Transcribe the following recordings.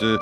de euh,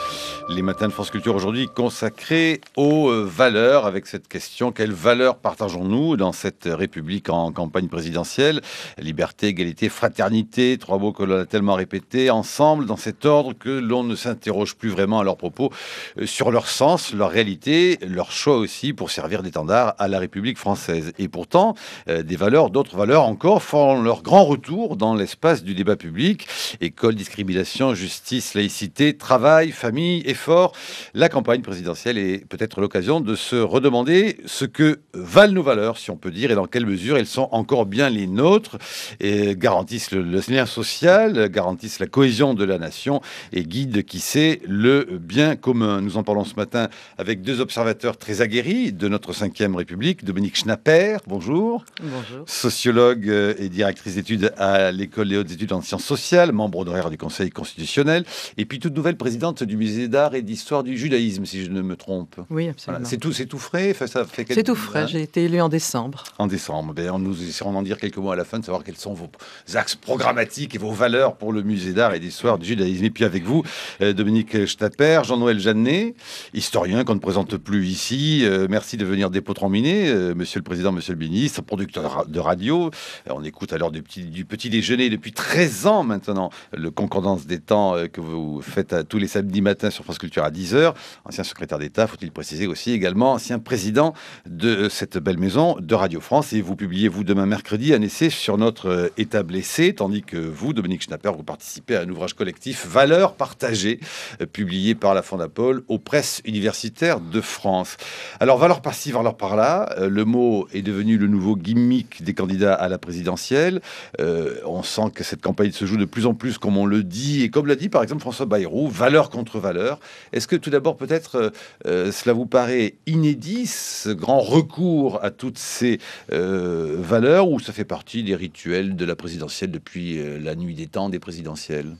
les matins de France Culture aujourd'hui consacrés aux euh, valeurs avec cette question quelles valeurs partageons-nous dans cette République en campagne présidentielle Liberté, égalité, fraternité, trois mots que l'on a tellement répétés ensemble dans cet ordre que l'on ne s'interroge plus vraiment à leurs propos euh, sur leur sens, leur réalité, leur choix aussi pour servir d'étendard à la République française. Et pourtant, euh, des valeurs, d'autres valeurs encore font leur grand retour dans l'espace du débat public école, discrimination, justice, laïcité, travail, famille et fort. La campagne présidentielle est peut-être l'occasion de se redemander ce que valent nos valeurs, si on peut dire, et dans quelle mesure elles sont encore bien les nôtres, et garantissent le, lien social, garantissent la cohésion de la nation et guident, qui sait, le bien commun. Nous en parlons ce matin avec deux observateurs très aguerris de notre 5e République, Dominique Schnapper, bonjour. Bonjour. Sociologue euh, et directrice d'études à l'École des hautes études en sciences sociales, membre honoraire du Conseil constitutionnel, et puis toute nouvelle présidente du musée d'art et d'histoire du judaïsme, si je ne me trompe. Oui, absolument. C'est tout, c'est tout frais. C'est tout frais. J'ai été élu en décembre. En décembre. Ben, on nous essaierons d'en dire quelques mots à la fin, de savoir quels sont vos axes programmatiques et vos valeurs pour le musée d'art et d'histoire du judaïsme. Et puis avec vous, euh, Dominique Stapper, Jean-Noël Jeannet, historien qu'on ne présente plus ici. Euh, merci de venir dépôtre en miné, euh, Monsieur le Président, Monsieur le Ministre, producteur de radio. on écoute alors du petit, du petit déjeuner depuis 13 ans maintenant le Concordance des temps que vous faites tous les samedis matins sur France Culture à 10h. Ancien secrétaire d'État, faut-il préciser aussi également, ancien président de cette belle maison de Radio France. Et vous publiez, vous, demain mercredi, un essai sur notre euh, état blessé, tandis que vous, Dominique Schnapper, vous participez à un ouvrage collectif Valeurs partagées, euh, publié par la Fondapol aux presses universitaires de France. Alors, valeurs par-ci, valeurs par-là, euh, le mot est devenu le nouveau gimmick des candidats à la présidentielle. on sent que cette campagne se joue de plus en plus, comme on le dit, et comme l'a dit par exemple François Bayrou, valeur contre valeur. Est-ce que tout d'abord, peut-être, euh, euh, cela vous paraît inédit, ce grand recours à toutes ces euh, valeurs, ou ça fait partie des rituels de la présidentielle depuis la nuit des temps des présidentielles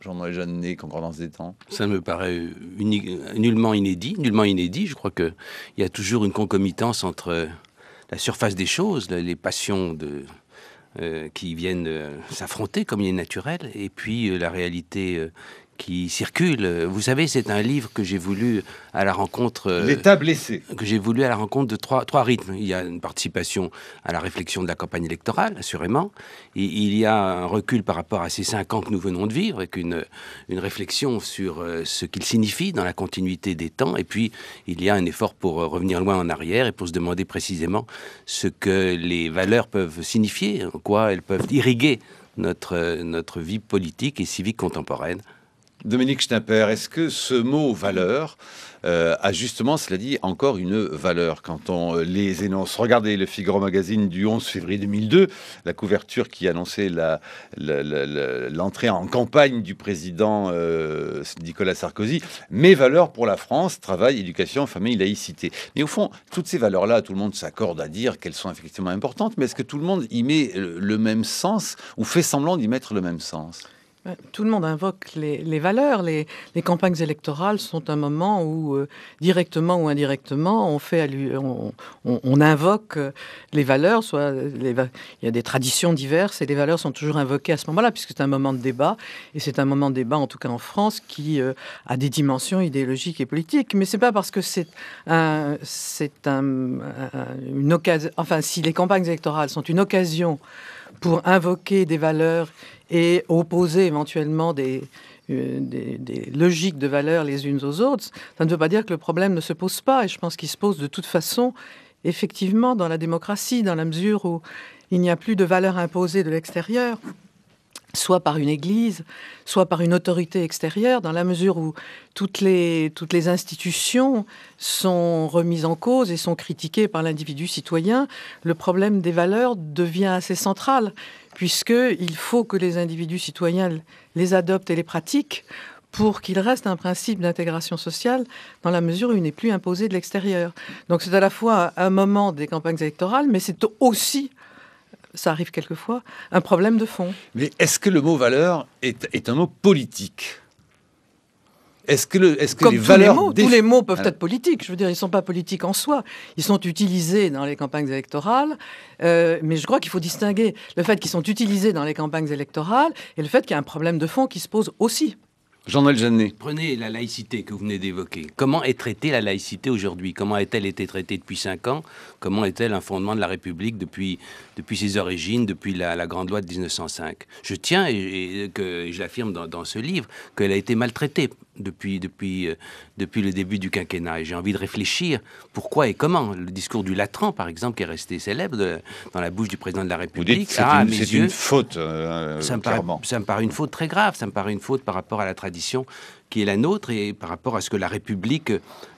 Jean-Noël Jeannet, Concordance des temps Ça me paraît nullement inédit, nullement inédit. Je crois qu'il y a toujours une concomitance entre la surface des choses, les passions de, qui viennent s'affronter comme il est naturel, et puis la réalité qui circulent. Vous savez, c'est un livre que j'ai voulu à la rencontre. Euh, L'État blessé. Que j'ai voulu à la rencontre de trois, trois rythmes. Il y a une participation à la réflexion de la campagne électorale, assurément. il y a un recul par rapport à ces cinq ans que nous venons de vivre, avec une, une réflexion sur euh, ce qu'il signifie dans la continuité des temps. Et puis, il y a un effort pour euh, revenir loin en arrière et pour se demander précisément ce que les valeurs peuvent signifier, en quoi elles peuvent irriguer notre, notre vie politique et civique contemporaine. Dominique Schnapper, est-ce que ce mot valeur euh, a justement, cela dit, encore une valeur quand on euh, les énonce Regardez le Figaro Magazine du 11 février 2002, la couverture qui annonçait l'entrée en campagne du président euh, Nicolas Sarkozy. Mes valeurs pour la France, travail, éducation, famille, laïcité. Mais au fond, toutes ces valeurs-là, tout le monde s'accorde à dire qu'elles sont effectivement importantes, mais est-ce que tout le monde y met le même sens ou fait semblant d'y mettre le même sens tout le monde invoque les, valeurs. Les, campagnes électorales sont un moment où, euh, directement ou indirectement, on, fait, on, on, invoque euh, les valeurs. Soit il y a des traditions diverses et les valeurs sont toujours invoquées à ce moment-là, puisque c'est un moment de débat. Et c'est un moment de débat, en tout cas en France, qui euh, a des dimensions idéologiques et politiques. Mais c'est pas parce que c'est une occasion. Enfin, si les campagnes électorales sont une occasion pour invoquer des valeurs et opposer éventuellement des, euh, logiques de valeurs les unes aux autres, ça ne veut pas dire que le problème ne se pose pas. Et je pense qu'il se pose de toute façon, effectivement, dans la démocratie, dans la mesure où il n'y a plus de valeurs imposées de l'extérieur soit par une église, soit par une autorité extérieure, dans la mesure où toutes les, toutes les institutions sont remises en cause et sont critiquées par l'individu citoyen, le problème des valeurs devient assez central, puisqu'il faut que les individus citoyens les adoptent et les pratiquent pour qu'il reste un principe d'intégration sociale dans la mesure où il n'est plus imposé de l'extérieur. Donc c'est à la fois un moment des campagnes électorales, mais c'est aussi ça arrive quelquefois, un problème de fond. Mais est-ce que le mot valeur est, un mot politique est-ce que, le, est que les tous valeurs. Les mots, Tous les mots peuvent être politiques. Je veux dire, ils ne sont pas politiques en soi. Ils sont utilisés dans les campagnes électorales. Euh, mais je crois qu'il faut distinguer le fait qu'ils sont utilisés dans les campagnes électorales et le fait qu'il y a un problème de fond qui se pose aussi. Jean-Noël Jeannet. Prenez la laïcité que vous venez d'évoquer. Comment est traitée la laïcité aujourd'hui Comment a-t-elle été traitée depuis cinq ans Comment est-elle un fondement de la République depuis, depuis ses origines, depuis la, Grande Loi de 1905 Je tiens, et, je l'affirme dans, dans, ce livre, qu'elle a été maltraitée depuis, depuis, euh, depuis le début du quinquennat. Et j'ai envie de réfléchir pourquoi et comment. Le discours du Latran, par exemple, qui est resté célèbre euh, dans la bouche du président de la République. c'est ah, une, une, faute, euh, ça, me clairement. Paraît, ça me paraît une faute très grave. Ça me paraît une faute par rapport à la tradition qui est la nôtre et par rapport à ce que la République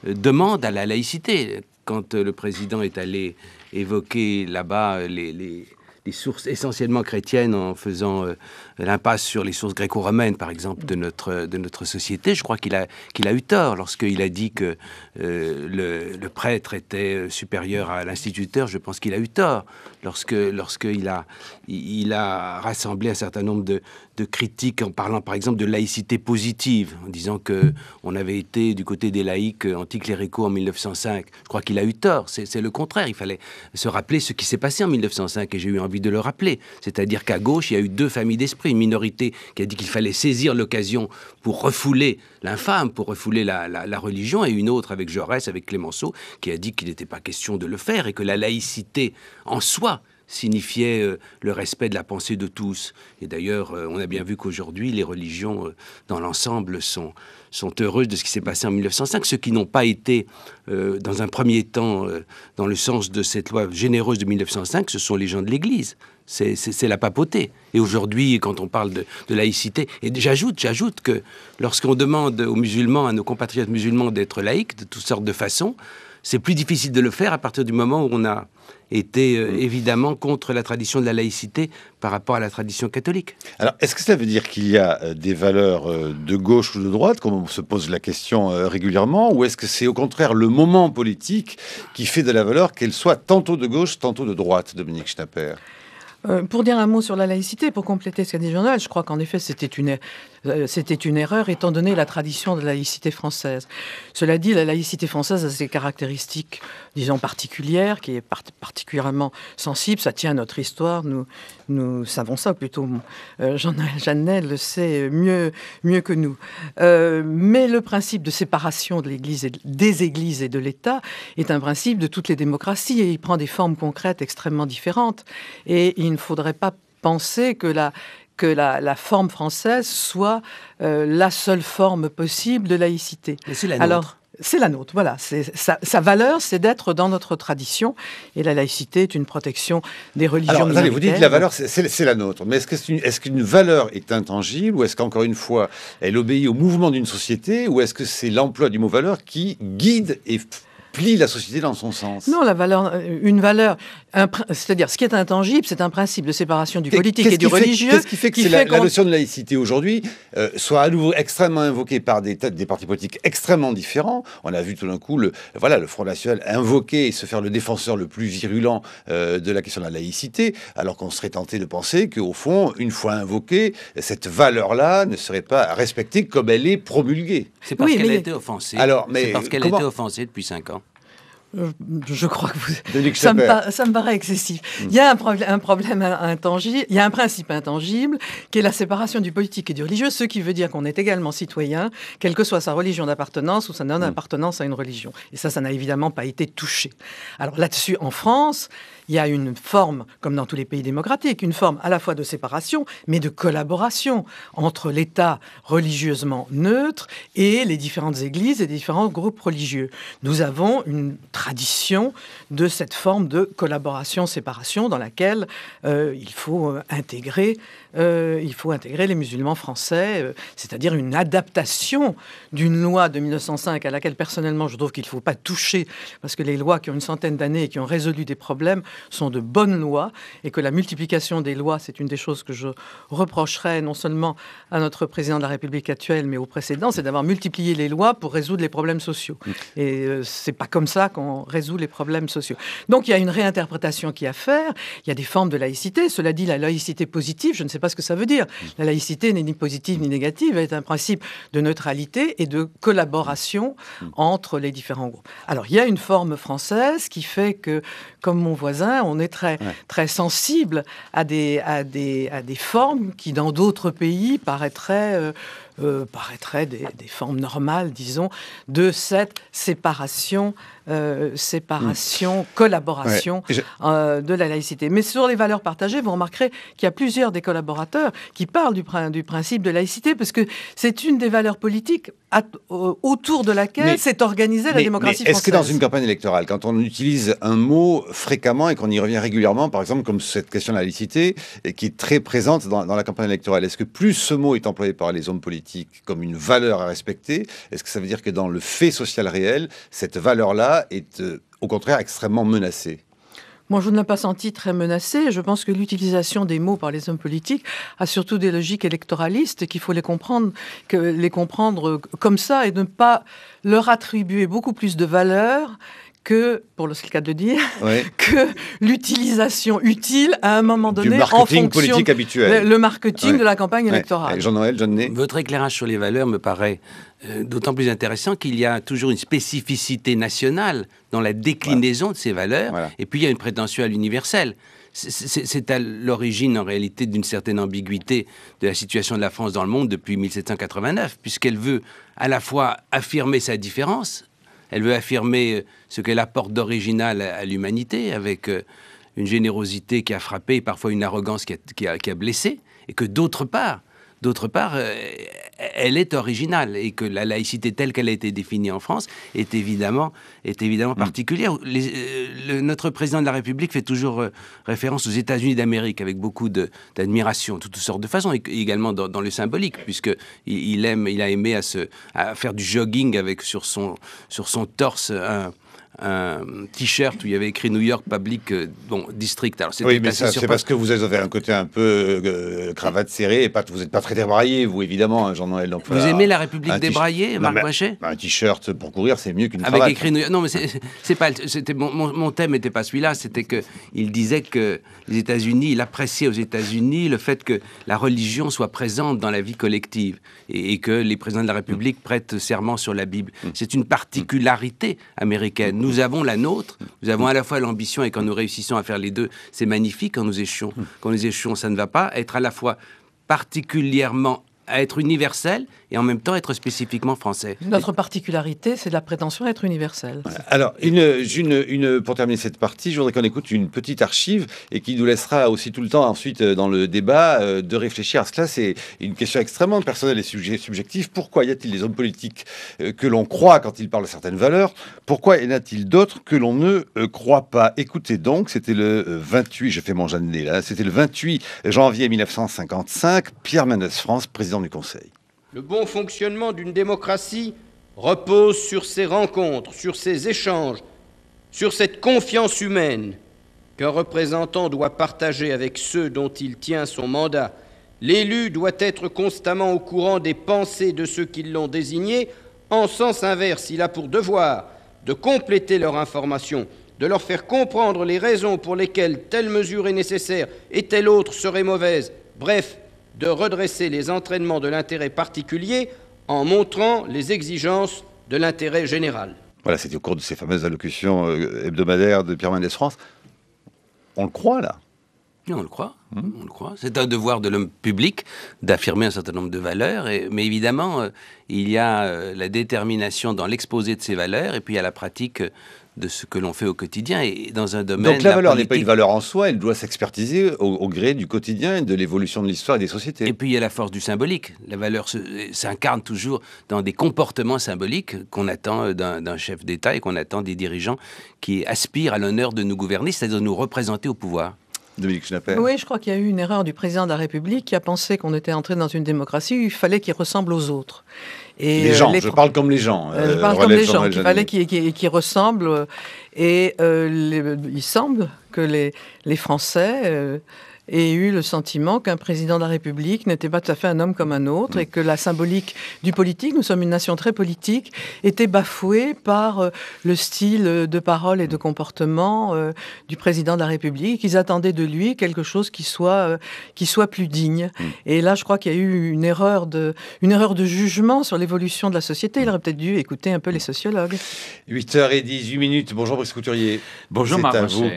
demande à la laïcité. Quand le président est allé évoquer là-bas les sources essentiellement chrétiennes en faisant euh, l'impasse sur les sources gréco-romaines, par exemple, de notre, de notre société. Je crois qu'il a, qu'il a eu tort lorsqu'il a dit que euh, le, prêtre était euh, supérieur à l'instituteur. Je pense qu'il a eu tort lorsque, lorsqu'il a, il a rassemblé un certain nombre de, de critiques en parlant par exemple de laïcité positive, en disant que on avait été du côté des laïcs euh, anticléricaux en 1905. Je crois qu'il a eu tort, c'est le contraire. Il fallait se rappeler ce qui s'est passé en 1905 et j'ai eu envie de le rappeler. C'est-à-dire qu'à gauche, il y a eu deux familles d'esprit. Une minorité qui a dit qu'il fallait saisir l'occasion pour refouler l'infâme, pour refouler la, la, religion, et une autre avec Jaurès, avec Clémenceau, qui a dit qu'il n'était pas question de le faire et que la laïcité en soi signifiait euh, le respect de la pensée de tous. Et d'ailleurs, euh, on a bien vu qu'aujourd'hui, les religions, euh, dans l'ensemble, sont, sont heureuses de ce qui s'est passé en 1905, ceux qui n'ont pas été, dans un premier temps, dans le sens de cette loi généreuse de 1905, ce sont les gens de l'Église. C'est la papauté. Et aujourd'hui, quand on parle de, de laïcité, et j'ajoute, j'ajoute que lorsqu'on demande aux musulmans, à nos compatriotes musulmans d'être laïcs de toutes sortes de façons, c'est plus difficile de le faire à partir du moment où on a était euh, mm. évidemment contre la tradition de la laïcité par rapport à la tradition catholique. Alors, est-ce que ça veut dire qu'il y a euh, des valeurs euh, de gauche ou de droite, comme on se pose la question régulièrement, ou est-ce que c'est au contraire le moment politique qui fait de la valeur qu'elle soit tantôt de gauche, tantôt de droite, Dominique Schnapper euh, pour dire un mot sur la laïcité, pour compléter ce qu'a dit Journal, je crois qu'en effet c'était une, er-, euh, c'était une erreur étant donné la tradition de la laïcité française. Cela dit, la laïcité française a ses caractéristiques, disons, particulières, qui est particulièrement sensible. Ça tient à notre histoire, nous, nous savons ça, plutôt euh, jean le sait mieux, mieux que nous. mais le principe de séparation de l'église des églises et de l'État est un principe de toutes les démocraties et il prend des formes concrètes extrêmement différentes. Et il il ne faudrait pas penser que la, que la, forme française soit euh, la seule forme possible de laïcité. c'est la nôtre. Alors, c'est la nôtre, voilà. Sa, valeur, c'est d'être dans notre tradition. Et la laïcité est une protection des religions. vous dites que la valeur, c'est la nôtre. Mais est-ce qu'une est valeur est intangible ou est-ce qu'encore une fois, elle obéit au mouvement d'une société ou est-ce que c'est l'emploi du mot valeur qui guide et plie la société dans son sens. Non, la valeur, euh, une valeur, c'est-à-dire ce qui est intangible, c'est un principe de séparation du politique et du religieux. Qu'est-ce qui fait que la, notion de laïcité aujourd'hui euh, soit à nouveau extrêmement invoquée par des des partis politiques extrêmement différents On a vu tout d'un coup le, voilà, le Front National invoquer et se faire le défenseur le plus virulent euh, de la question de la laïcité, alors qu'on serait tenté de penser qu'au fond, une fois invoquée, cette valeur-là ne serait pas respectée comme elle est promulguée. C'est parce qu'elle a été offensée. Alors, mais c'est parce qu'elle a été offensée depuis 5 ans. Euh, je crois que vous... ça, me paraît excessif. Hmm. Il y a un, problème intangible, il y un principe intangible qui est la séparation du politique et du religieux, ce qui veut dire qu'on est également citoyen, quelle que soit sa religion d'appartenance ou sa hmm. non-appartenance à une religion. Et ça, ça n'a évidemment pas été touché. Alors là-dessus, en France, il y a une forme, comme dans tous les pays démocratiques, une forme à la fois de séparation, mais de collaboration entre l'État religieusement neutre et les différentes églises et différents groupes religieux. Nous avons une tradition de cette forme de collaboration-séparation dans laquelle euh, il faut euh, intégrer euh, il faut intégrer les musulmans français, euh, c'est-à-dire une adaptation d'une loi de 1905 à laquelle personnellement je trouve qu'il ne faut pas toucher, parce que les lois qui ont une centaine d'années et qui ont résolu des problèmes sont de bonnes lois, et que la multiplication des lois, c'est une des choses que je reprocherais non seulement à notre président de la République actuelle, mais au précédent, c'est d'avoir multiplié les lois pour résoudre les problèmes sociaux. Mm. Et euh, c'est pas comme ça qu'on résout les problèmes sociaux. Donc il y a une réinterprétation qui a à faire, il y a des formes de laïcité, cela dit la laïcité positive, je ne sais pas ce que ça veut dire. Mm. La laïcité n'est ni positive ni négative, elle est un principe de neutralité et de collaboration mm. entre les différents groupes. Alors, il y a une forme française qui fait que, comme mon voisin, on est très, très sensible à des, à, des, à des formes qui, dans d'autres pays, paraîtraient... Euh, euh, des, des, formes normales, disons, de cette séparation euh, séparation, hmm. collaboration euh, de la laïcité. Mais sur les valeurs partagées, vous remarquerez qu'il y a plusieurs des collaborateurs qui parlent du, principe de laïcité, parce que c'est une des valeurs politiques autour de laquelle s'est organisée la démocratie est française. Est-ce que dans une campagne électorale, quand on utilise un mot fréquemment et qu'on y revient régulièrement, par exemple comme cette question de la laïcité, et qui est très présente dans, dans la campagne électorale, est-ce que plus ce mot est employé par les hommes politiques comme une valeur à respecter, est-ce que ça veut dire que dans le fait social réel, cette valeur-là, est euh, au contraire extrêmement menacée moi, je ne l'ai pas senti très menacé. Je pense que l'utilisation des mots par les hommes politiques a surtout des logiques électoralistes qu'il faut les comprendre, les comprendre comme ça et ne pas leur attribuer beaucoup plus de valeur que, pour le cas de dire, que l'utilisation utile à un moment donné en fonction politique Le, marketing de la campagne électorale. Jean-Noël, Votre éclairage sur les valeurs me paraît euh, d'autant plus intéressant qu'il y a toujours une spécificité nationale dans la déclinaison de ces valeurs, et puis il y a une prétention à l'universel. C'est à l'origine, en réalité, d'une certaine ambiguïté de la situation de la France dans le monde depuis 1789, puisqu'elle veut à la fois affirmer sa différence elle veut affirmer euh, ce qu'elle apporte d'original à, l'humanité avec euh, une générosité qui a frappé parfois une arrogance qui qui a blessé. Et que d'autre part, d'autre part, euh, elle est originale et que la laïcité telle qu'elle a été définie en France est évidemment, est évidemment mm. particulière. Euh, notre président de la République fait toujours euh, référence aux États-Unis d'Amérique avec beaucoup d'admiration, de, toutes sortes de façons, et également dans, le symbolique, puisque aime, il a aimé à, se, à faire du jogging avec sur son, sur son torse un un t-shirt où il y avait écrit New York Public euh, District. Alors, oui, mais c'est parce que vous avez un côté un peu euh, cravate serrée et pas, vous n'êtes pas très débraillé, vous, évidemment, hein, Jean-Noël. Vous aimez la République débraillée, Marc Bachet Un t-shirt pour courir, c'est mieux qu'une cravate. Avec écrit New York. Non, mais c'est pas. C'était, mon, mon, thème n'était pas celui-là. C'était qu'il disait que les États-Unis, il appréciait aux États-Unis le fait que la religion soit présente dans la vie collective et, et que les présidents de la République prêtent serment sur la Bible. Mm. C'est une particularité américaine. Mm. Nous, nous avons la nôtre. Nous avons à la fois l'ambition et quand nous réussissons à faire les deux, c'est magnifique. Quand nous échouons, hum. quand nous échouons, ça ne va pas. Être à la fois particulièrement à être universel et en même temps être spécifiquement français. Notre particularité, c'est la prétention à être universelle. Alors, une, une, pour terminer cette partie, je voudrais qu'on écoute une petite archive et qui nous laissera aussi tout le temps ensuite euh, dans le débat euh, de réfléchir à cela. C'est une question extrêmement personnelle et subjective. Pourquoi y a-t-il des hommes politiques euh, que l'on croit quand ils parlent de certaines valeurs Pourquoi y en a-t-il d'autres que l'on ne croit pas Écoutez donc, c'était le 28, je fais mon là, c'était le 28 janvier 1955, Pierre Mendès France, président du Conseil. Le bon fonctionnement d'une démocratie repose sur ces rencontres, sur ces échanges, sur cette confiance humaine qu'un représentant doit partager avec ceux dont il tient son mandat. L'élu doit être constamment au courant des pensées de ceux qui l'ont désigné. En sens inverse, il a pour devoir de compléter leur information, de leur faire comprendre les raisons pour lesquelles telle mesure est nécessaire et telle autre serait mauvaise. Bref, de redresser les entraînements de l'intérêt particulier en montrant les exigences de l'intérêt général. Voilà, c'était au cours de ces fameuses allocutions euh, hebdomadaires de Pierre Mendès France. On le croit là on le croit, hmm. on le croit. C'est un devoir de l'homme public d'affirmer un certain nombre de valeurs, mais évidemment, euh, il y a euh, la détermination dans l'exposé de ces valeurs, et puis il y a la pratique de ce que l'on fait au quotidien et dans un domaine. Donc la valeur n'est pas une valeur en soi, elle doit s'expertiser au, gré du quotidien et de l'évolution de l'histoire et des sociétés. Et puis il y a la force du symbolique. La valeur s'incarne toujours dans des comportements symboliques qu'on attend d'un chef d'État et qu'on attend des dirigeants qui aspirent à l'honneur de nous gouverner, c'est-à-dire de nous représenter au pouvoir. Dominique Oui, je crois qu'il y a eu une erreur du président de la République qui a pensé qu'on était entré dans une démocratie, il fallait qu'il ressemble aux autres les gens, euh, je parle comme les gens. Euh, euh, je parle comme les gens, qui fallait qu'ils ressemblent. Et il semble que les Français et eu le sentiment qu'un président de la République n'était pas tout à fait un homme comme un autre et que la symbolique du politique, nous sommes une nation très politique, était bafouée par euh, le style euh, de parole et de comportement euh, du président de la République. Ils attendaient de lui quelque chose qui soit, qui soit plus digne. Mm. Et là, je crois qu'il y a eu une erreur de, une erreur de jugement sur l'évolution de la société. Il aurait peut-être dû écouter un peu les sociologues. 8h18 minutes. Bonjour Brice Couturier. Bonjour Marc. C'est à vous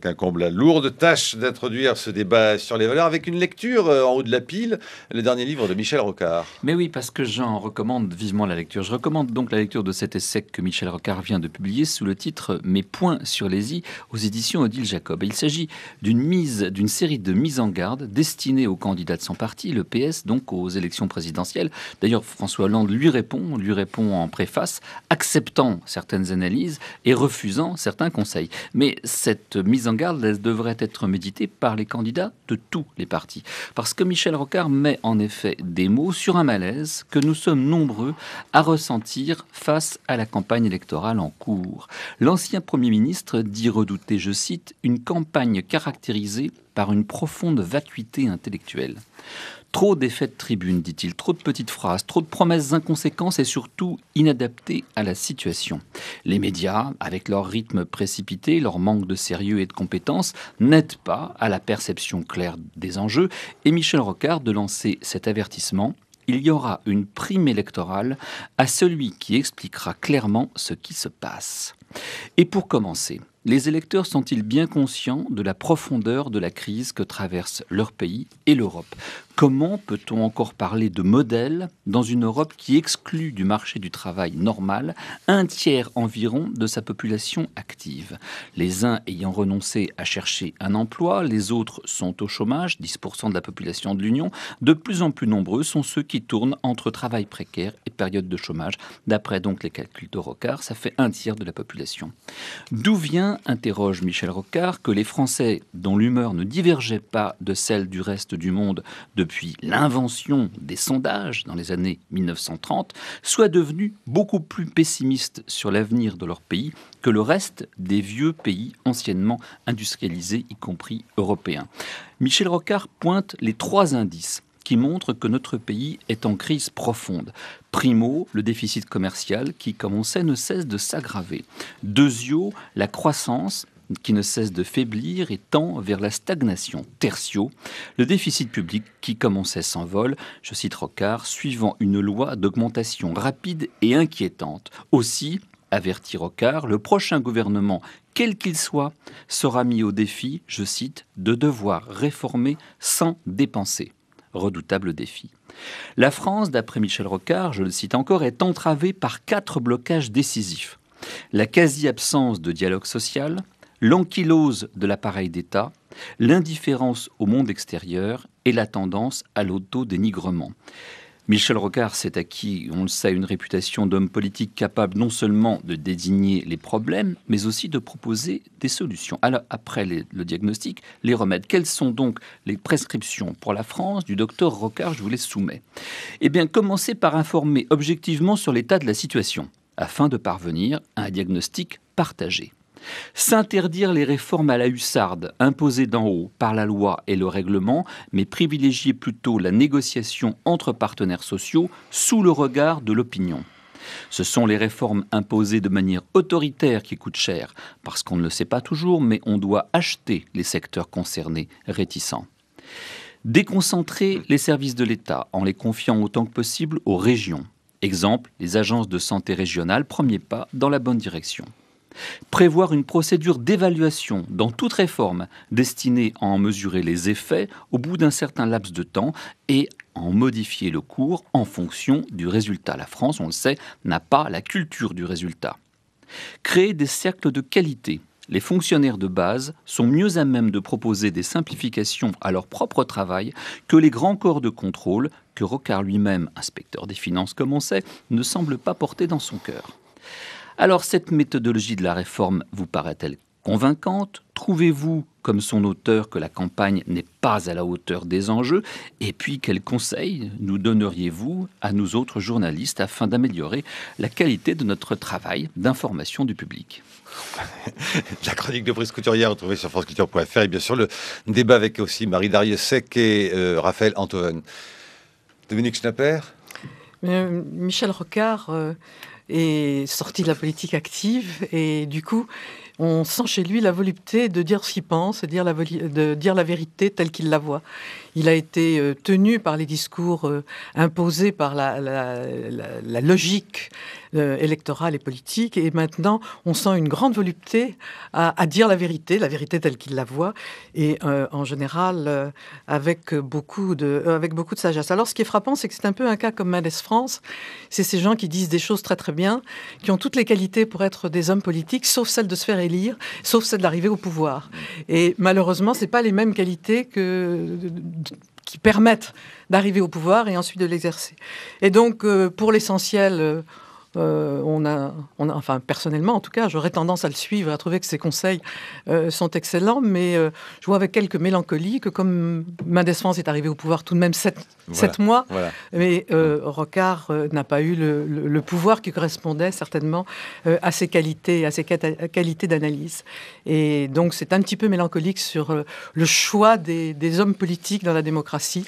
qu'un la lourde tâche d'introduire ce débat sur les valeurs avec une lecture euh, en haut de la pile, le dernier livre de Michel Rocard. Mais oui, parce que j'en recommande vivement la lecture. Je recommande donc la lecture de cet essai que Michel Rocard vient de publier sous le titre Mes points sur les i aux éditions Odile Jacob. il s'agit d'une mise, d'une série de mises en garde destinées aux candidats de son parti, le PS, donc aux élections présidentielles. D'ailleurs, François Hollande lui répond, lui répond en préface, acceptant certaines analyses et refusant certains conseils. Mais cette mise en garde devrait être méditée par les candidats de tous les partis. Parce que Michel Rocard met en effet des mots sur un malaise que nous sommes nombreux à ressentir face à la campagne électorale en cours. L'ancien Premier ministre dit redouter, je cite, une campagne caractérisée par une profonde vacuité intellectuelle. Trop d'effets de tribune, dit-il, trop de petites phrases, trop de promesses inconséquences et surtout inadaptées à la situation. Les médias, avec leur rythme précipité, leur manque de sérieux et de compétences, n'aident pas à la perception claire des enjeux et Michel Rocard de lancer cet avertissement il y aura une prime électorale à celui qui expliquera clairement ce qui se passe. Et pour commencer, les électeurs sont-ils bien conscients de la profondeur de la crise que traverse leur pays et l'Europe Comment peut-on encore parler de modèle dans une Europe qui exclut du marché du travail normal un tiers environ de sa population active Les uns ayant renoncé à chercher un emploi, les autres sont au chômage, 10% de la population de l'Union. De plus en plus nombreux sont ceux qui tournent entre travail précaire et période de chômage. D'après donc les calculs de Rocard, ça fait un tiers de la population. D'où vient, interroge Michel Rocard, que les Français dont l'humeur ne divergeait pas de celle du reste du monde de depuis l'invention des sondages dans les années 1930, soient devenus beaucoup plus pessimistes sur l'avenir de leur pays que le reste des vieux pays anciennement industrialisés, y compris européens. Michel Rocard pointe les trois indices qui montrent que notre pays est en crise profonde. Primo, le déficit commercial qui, comme on sait, ne cesse de s'aggraver. Deuxio, la croissance qui ne cesse de faiblir et tend vers la stagnation. Tertio, le déficit public qui commençait s'envole, je cite Rocard, suivant une loi d'augmentation rapide et inquiétante. Aussi, avertit Rocard, le prochain gouvernement, quel qu'il soit, sera mis au défi, je cite, de devoir réformer sans dépenser. Redoutable défi. La France, d'après Michel Rocard, je le cite encore, est entravée par quatre blocages décisifs. La quasi-absence de dialogue social, l'ankylose de l'appareil d'État, l'indifférence au monde extérieur et la tendance à l'autodénigrement. Michel Rocard s'est acquis, on le sait, une réputation d'homme politique capable non seulement de désigner les problèmes, mais aussi de proposer des solutions. Alors, après le diagnostic, les remèdes. Quelles sont donc les prescriptions pour la France du docteur Rocard Je vous les soumets. Eh bien, commencez par informer objectivement sur l'état de la situation, afin de parvenir à un diagnostic partagé. S'interdire les réformes à la hussarde, imposées d'en haut par la loi et le règlement, mais privilégier plutôt la négociation entre partenaires sociaux sous le regard de l'opinion. Ce sont les réformes imposées de manière autoritaire qui coûtent cher, parce qu'on ne le sait pas toujours, mais on doit acheter les secteurs concernés réticents. Déconcentrer les services de l'État en les confiant autant que possible aux régions. Exemple, les agences de santé régionales, premier pas dans la bonne direction prévoir une procédure d'évaluation dans toute réforme destinée à en mesurer les effets au bout d'un certain laps de temps et en modifier le cours en fonction du résultat. La France, on le sait, n'a pas la culture du résultat. Créer des cercles de qualité. Les fonctionnaires de base sont mieux à même de proposer des simplifications à leur propre travail que les grands corps de contrôle que Rocard lui-même, inspecteur des finances comme on sait, ne semble pas porter dans son cœur. Alors cette méthodologie de la réforme vous paraît-elle convaincante Trouvez-vous, comme son auteur, que la campagne n'est pas à la hauteur des enjeux Et puis, quels conseils nous donneriez-vous à nous autres journalistes afin d'améliorer la qualité de notre travail d'information du public la chronique de Brice Couturière, retrouvée sur franceculture.fr, et bien sûr le débat avec aussi Marie sec et euh, Raphaël Antoine. Dominique Schnapper euh, Michel Rocard euh, est sorti de la politique active et du coup, on sent chez lui la volupté de dire ce qu'il pense, de dire la, de dire la vérité telle qu'il la voit. Il a été euh, tenu par les discours euh, imposés par la, logique euh, électorale et politique. Et maintenant, on sent une grande volupté à, dire la vérité, la vérité telle qu'il la voit, et en général avec, beaucoup de, avec beaucoup de sagesse. Alors, ce qui est frappant, c'est que c'est un peu un cas comme Mendes France. C'est ces gens qui disent des choses très très bien, qui ont toutes les qualités pour être des hommes politiques, sauf celle de se faire élire, sauf celle d'arriver au pouvoir. Et malheureusement, c'est pas les mêmes qualités que qui permettent d'arriver au pouvoir et ensuite de l'exercer. Et donc, euh, pour l'essentiel, euh, euh, on, a, enfin personnellement en tout cas, j'aurais tendance à le suivre, à trouver que ses conseils euh, sont excellents, mais euh, je vois avec quelques mélancolies que comme Mendes France est arrivé au pouvoir tout de même sept, mois, mais Rocard n'a pas eu le, pouvoir qui correspondait certainement à ses qualités, à ses qualités d'analyse. Et donc c'est un petit peu mélancolique sur le choix des hommes politiques dans la démocratie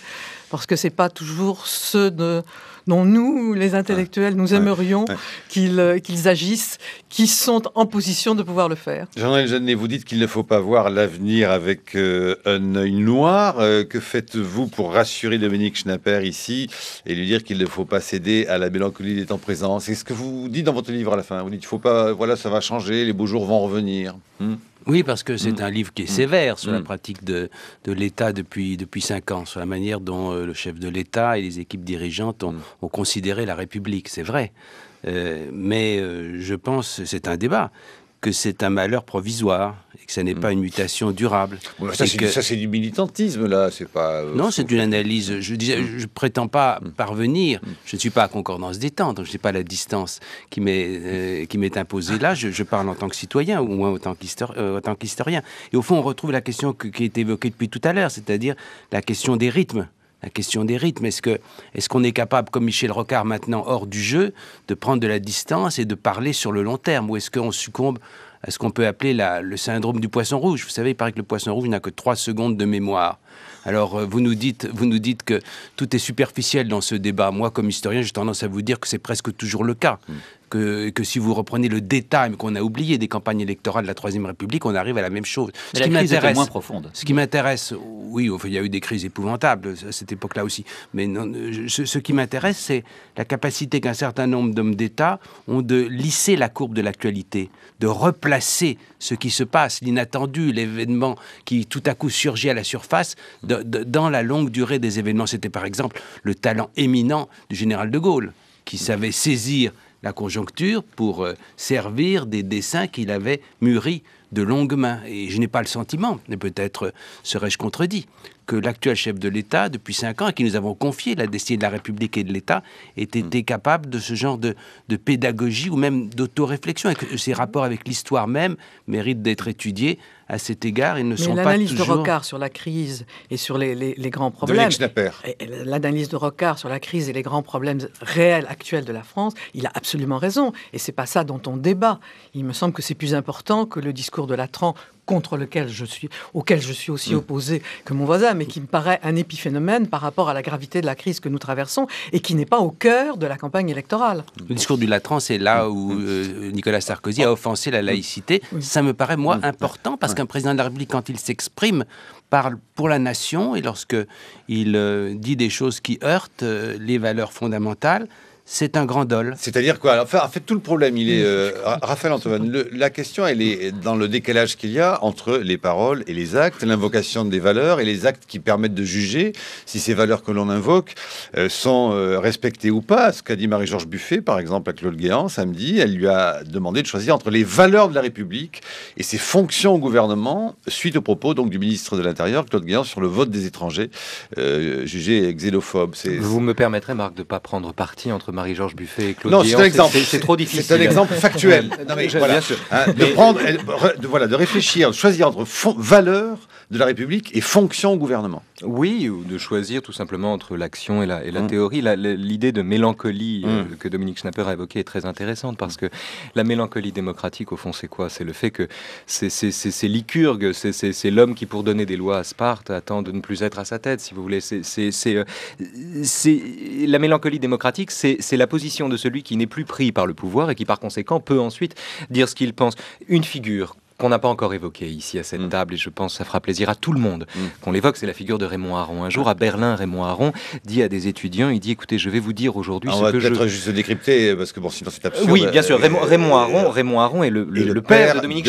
parce que c'est pas toujours ceux de, dont nous, les intellectuels, nous aimerions qu'ils euh, qu'ils agissent, qui sont en position de pouvoir le faire. Jean-Noël Jeannet, vous dites qu'il ne faut pas voir l'avenir avec euh, un œil noir. Euh, que faites-vous pour rassurer Dominique Schnapper ici et lui dire qu'il ne faut pas céder à la mélancolie des temps présents C'est ce que vous dites dans votre livre à la fin. Vous dites qu'il faut pas, voilà, ça va changer, les beaux jours vont revenir. Hmm? Oui, parce que c'est mm. un livre qui est mm. sévère sur la mm. pratique de, l'État depuis, depuis cinq ans, sur la manière dont euh, le chef de l'État et les équipes dirigeantes ont, considéré la République, c'est vrai. Euh, mais euh, je pense, c'est un débat, que c'est un malheur provisoire et que ça n'est pas une mutation durable. ça, c'est du, militantisme, là, c'est pas... Euh, non, c'est une analyse. Je ne prétends pas mm. parvenir. Mm. Je ne suis pas à concordance des temps, donc je n'ai pas la distance qui m'est euh, imposée là. Je, parle en tant que citoyen, ou moins en tant euh, qu'historien. et au fond, on retrouve la question qui qui est évoquée depuis tout à l'heure, c'est-à-dire la question des rythmes la question des rythmes. Est-ce que est, ce qu'on est, capable, comme Michel Rocard maintenant hors du jeu, de prendre de la distance et de parler sur le long terme Ou est-ce qu'on succombe à ce qu'on peut appeler le syndrome du poisson rouge Vous savez, il paraît que le poisson rouge n'a que trois secondes de mémoire. Alors, euh, vous, nous dites, vous nous dites que tout est superficiel dans ce débat. Moi, comme historien, j'ai tendance à vous dire que c'est presque toujours le cas. Mmh que, si vous reprenez le détail qu'on a oublié des campagnes électorales de la Troisième République, on arrive à la même chose. ce qui m'intéresse, moins profonde. Ce qui m'intéresse, oui, il y a eu des crises épouvantables à cette époque-là aussi, mais ce, qui m'intéresse, c'est la capacité qu'un certain nombre d'hommes d'État ont de lisser la courbe de l'actualité, de replacer ce qui se passe, l'inattendu, l'événement qui tout à coup surgit à la surface, dans la longue durée des événements. C'était par exemple le talent éminent du général de Gaulle, qui savait saisir la conjoncture pour euh, servir des dessins qu'il avait mûris de longue main. Et je n'ai pas le sentiment, mais peut-être euh, serais-je contredit, que l'actuel chef de l'État, depuis cinq ans, à qui nous avons confié la destinée de la République et de l'État, ait été mm. capable de ce genre de, de pédagogie ou même d'autoréflexion. Et que ses rapports avec l'histoire même méritent d'être étudiés à cet égard, ils ne sont pas toujours... l'analyse de Rocard sur la crise et sur les, les, grands problèmes... L'analyse de Rocard sur la crise et les grands problèmes réels actuels de la France, il a absolument raison. Et c'est pas ça dont on débat. Il me semble que c'est plus important que le discours de Latran contre lequel je suis, auquel je suis aussi opposé que mon voisin, mais qui me paraît un épiphénomène par rapport à la gravité de la crise que nous traversons et qui n'est pas au cœur de la campagne électorale. Le discours du Latran, c'est là où euh, Nicolas Sarkozy a offensé la laïcité. Ça me paraît, moi, important parce qu'un président de la République, quand il s'exprime, parle pour la nation et lorsque il euh, dit des choses qui heurtent euh, les valeurs fondamentales, c'est un grand dol. C'est-à-dire quoi Enfin, en fait, tout le problème, il est. Euh, Raphaël Antoine, la question, elle est dans le décalage qu'il y a entre les paroles et les actes, l'invocation des valeurs et les actes qui permettent de juger si ces valeurs que l'on invoque euh, sont euh, respectées ou pas. Ce qu'a dit Marie-Georges Buffet, par exemple, à Claude Guéant samedi, elle lui a demandé de choisir entre les valeurs de la République et ses fonctions au gouvernement, suite aux propos donc du ministre de l'Intérieur, Claude Guéant, sur le vote des étrangers jugé xénophobe. Vous me permettrez, Marc, de ne pas prendre parti entre Marie-Georges Buffet et Claude Non, c'est un exemple. C'est trop difficile. C'est un exemple factuel. non, mais, Bien sûr. Hein, de, prendre, voilà, de réfléchir, de choisir entre valeurs de la République et fonction au gouvernement. Oui, ou de choisir tout simplement entre l'action et la, mm. théorie. L'idée de mélancolie euh, mm. que Dominique Schnapper a évoquée est très intéressante parce que la mélancolie démocratique, au fond, c'est quoi C'est le fait que c'est Lycurgue, c'est l'homme qui, pour donner des lois à Sparte, attend de ne plus être à sa tête, si vous voulez. C'est euh, La mélancolie démocratique, c'est la position de celui qui n'est plus pris par le pouvoir et qui, par conséquent, peut ensuite dire ce qu'il pense. Une figure qu'on n'a pas encore évoqué ici à cette mm. table, et je pense que ça fera plaisir à tout le monde mm. qu'on l'évoque, c'est la figure de Raymond Aron. Un jour à Berlin, Raymond Aron dit à des étudiants, il dit écoutez, je vais vous dire aujourd'hui ah, ce que je... peut-être juste décrypter, parce que bon, sinon c'est absurde. Oui, bien sûr, Raymond, Raymond, Aron, euh, Raymond Aron est le, le, père, de Dominique,